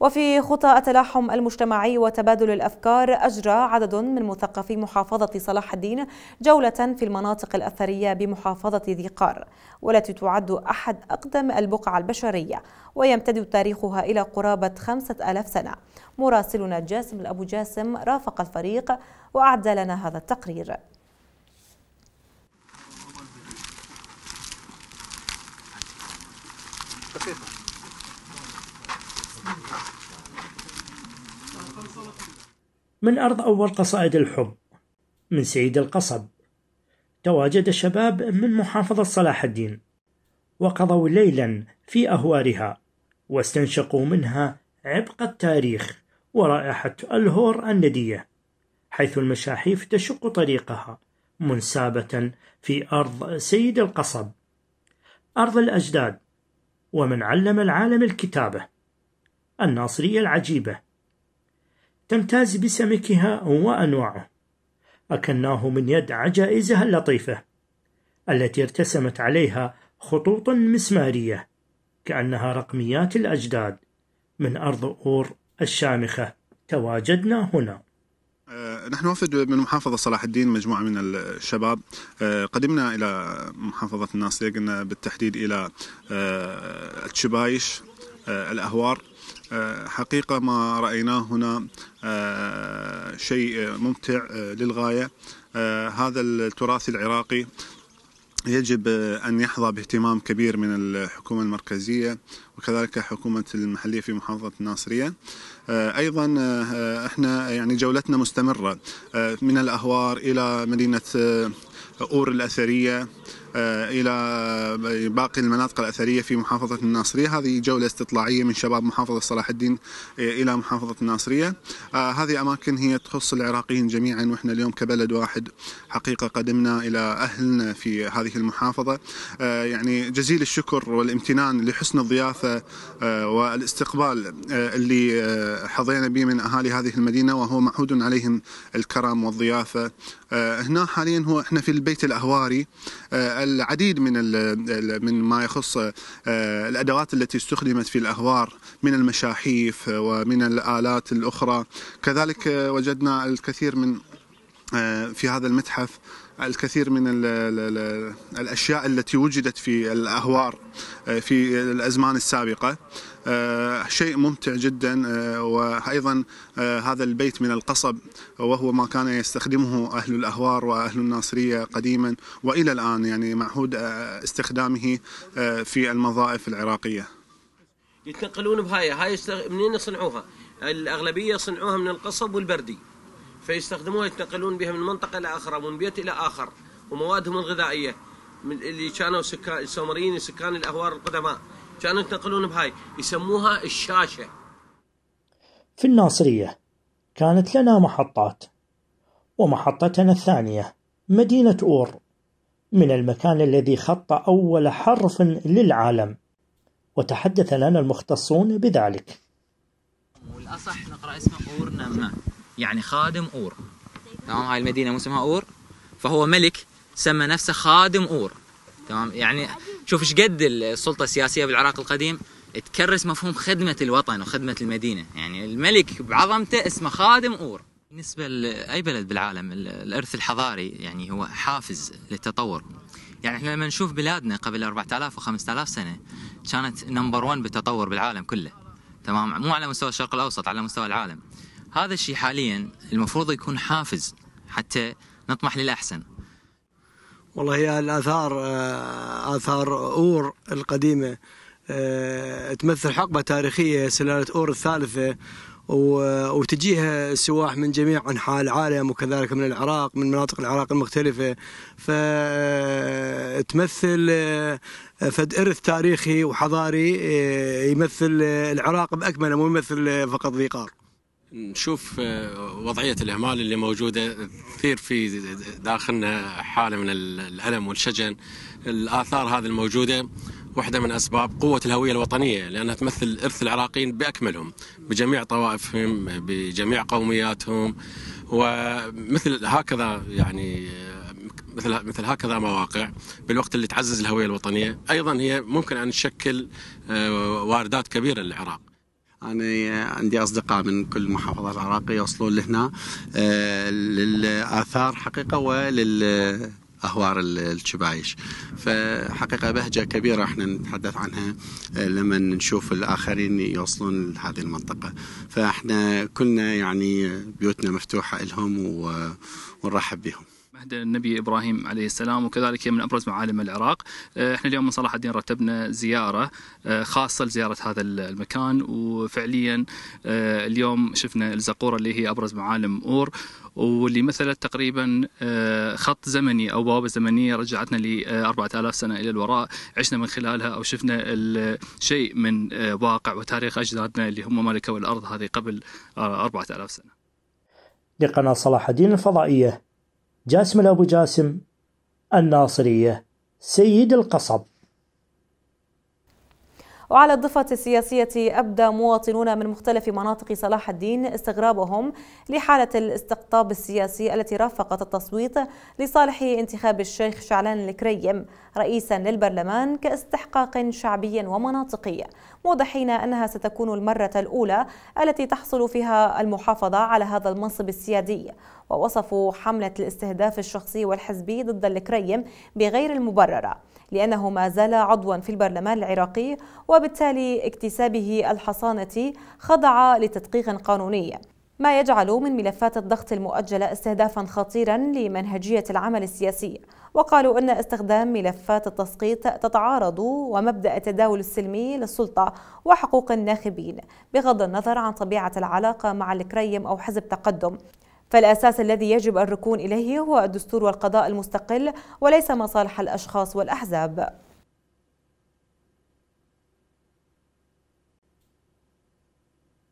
وفي خطى التلاحم المجتمعي وتبادل الأفكار أجرى عدد من مثقفي محافظة صلاح الدين جولة في المناطق الأثرية بمحافظة ذي قار والتي تعد أحد أقدم البقع البشرية ويمتد تاريخها إلى قرابة خمسة سنة مراسلنا جاسم الأبو جاسم رافق الفريق وأعد لنا هذا التقرير Okay. من أرض أول قصائد الحب من سعيد القصب تواجد شباب من محافظة صلاح الدين وقضوا ليلا في أهوارها واستنشقوا منها عبق التاريخ ورائحة الهور الندية حيث المشاحيف تشق طريقها منسابة في أرض سيد القصب أرض الأجداد ومن علم العالم الكتابة الناصرية العجيبة تمتاز بسمكها وأنواعه أكلناه من يد عجائزها اللطيفة التي ارتسمت عليها خطوط مسمارية كأنها رقميات الأجداد من أرض أور الشامخة تواجدنا هنا آه، نحن وفد من محافظة صلاح الدين مجموعة من الشباب آه، قدمنا إلى محافظة الناصرية قلنا بالتحديد إلى آه، تشبايش آه، الأهوار آه، حقيقة ما رأيناه هنا آه، شيء ممتع للغاية هذا التراث العراقي يجب أن يحظى باهتمام كبير من الحكومة المركزية وكذلك حكومة المحلية في محافظة الناصرية آه، أيضا آه، آه، احنا يعني جولتنا مستمرة من الأهوار إلى مدينة أور الأثرية الى باقي المناطق الاثريه في محافظه الناصريه هذه جوله استطلاعيه من شباب محافظه صلاح الدين الى محافظه الناصريه هذه اماكن هي تخص العراقيين جميعا واحنا اليوم كبلد واحد حقيقه قدمنا الى اهلنا في هذه المحافظه يعني جزيل الشكر والامتنان لحسن الضيافه الحداثة آه، والاستقبال آه، اللي آه، حظينا به من أهالي هذه المدينة وهو معهود عليهم الكرم والضيافة هنا حاليا هو احنا في البيت الأهواري العديد من من ما يخص الأدوات التي استخدمت في الأهوار من المشاحيف ومن الآلات الأخرى كذلك وجدنا الكثير من في هذا المتحف الكثير من ال ال الـ الأشياء التي وجدت في الأهوار آه، في الأزمان السابقة آه، شيء ممتع جدا آه، وأيضا هذا البيت من القصب وهو ما كان يستخدمه أهل الأهوار وأهل الناصرية قديما وإلى الآن يعني معهود استخدامه في المظائف العراقية يتنقلون بهاي هاي منين يصنعوها؟ الأغلبية صنعوها من القصب والبردي فيستخدموها يتنقلون بها من منطقة إلى أخرى من بيت إلى آخر وموادهم الغذائية من اللي كانوا سكان السومريين سكان الأهوار القدماء كانوا يتنقلون بهاي يسموها الشاشة في الناصرية كانت لنا محطات ومحطتنا الثانية مدينة أور من المكان الذي خط أول حرف للعالم وتحدث لنا المختصون بذلك والأصح نقرأ اسمه أور نما يعني خادم اور تمام هاي المدينه مو اسمها اور فهو ملك سمى نفسه خادم اور تمام يعني شوف ايش قد السلطه السياسيه بالعراق القديم تكرس مفهوم خدمه الوطن وخدمه المدينه يعني الملك بعظمته اسمه خادم اور بالنسبة لأي بلد بالعالم الإرث الحضاري يعني هو حافز للتطور يعني احنا لما نشوف بلادنا قبل 4000 و5000 سنة كانت نمبر 1 بالتطور بالعالم كله تمام مو على مستوى الشرق الأوسط على مستوى العالم هذا الشيء حاليا المفروض يكون حافز حتى نطمح للأحسن والله هي الآثار آه، آثار أور القديمة آه، تمثل حقبة تاريخية سلالة أور الثالثة وتجيها السواح من جميع انحاء العالم وكذلك من العراق من مناطق العراق المختلفه فتمثل آه، فد ارث تاريخي وحضاري يمثل العراق باكمله مو يمثل فقط ذي قار. نشوف آه، وضعية الإهمال اللي موجودة تثير في داخلنا حالة من الألم والشجن الآثار هذه الموجودة واحدة من أسباب قوة الهوية الوطنية لأنها تمثل إرث العراقيين بأكملهم بجميع طوائفهم بجميع قومياتهم ومثل هكذا يعني مثل مثل هكذا مواقع بالوقت اللي تعزز الهويه الوطنيه ايضا هي ممكن ان تشكل آه، واردات كبيره للعراق أنا عندي أصدقاء من كل المحافظات العراقية يوصلون لهنا آه، للآثار حقيقة ولل اهوار الشبايش فحقيقه بهجه كبيره احنا نتحدث عنها آه، لما نشوف الاخرين يوصلون لهذه المنطقه فاحنا كلنا يعني بيوتنا مفتوحه لهم ونرحب بهم مهد النبي ابراهيم عليه السلام وكذلك هي من ابرز معالم العراق آه، احنا اليوم من صلاح الدين رتبنا زياره آه، خاصه لزياره هذا المكان وفعليا آه، اليوم شفنا الزقوره اللي هي ابرز معالم اور واللي مثلت تقريبا خط زمني او بوابه زمنيه رجعتنا ل 4000 سنه الى الوراء عشنا من خلالها او شفنا شيء من واقع وتاريخ اجدادنا اللي هم ملكوا الارض هذه قبل 4000 سنه. لقناه صلاح الدين الفضائيه جاسم الأبو جاسم الناصرية سيد القصب وعلى الضفة السياسية أبدى مواطنون من مختلف مناطق صلاح الدين استغرابهم لحالة الاستقطاب السياسي التي رافقت التصويت لصالح انتخاب الشيخ شعلان الكريم رئيسا للبرلمان كاستحقاق شعبي ومناطقي موضحين أنها ستكون المرة الأولى التي تحصل فيها المحافظة على هذا المنصب السيادي ووصفوا حملة الاستهداف الشخصي والحزبي ضد الكريم بغير المبررة لأنه ما زال عضوا في البرلمان العراقي وبالتالي اكتسابه الحصانة خضع لتدقيق قانوني ما يجعل من ملفات الضغط المؤجلة استهدافا خطيرا لمنهجية العمل السياسي وقالوا أن استخدام ملفات التسقيط تتعارض ومبدأ التداول السلمي للسلطة وحقوق الناخبين بغض النظر عن طبيعة العلاقة مع الكريم أو حزب تقدم فالأساس الذي يجب الركون إليه هو الدستور والقضاء المستقل وليس مصالح الأشخاص والأحزاب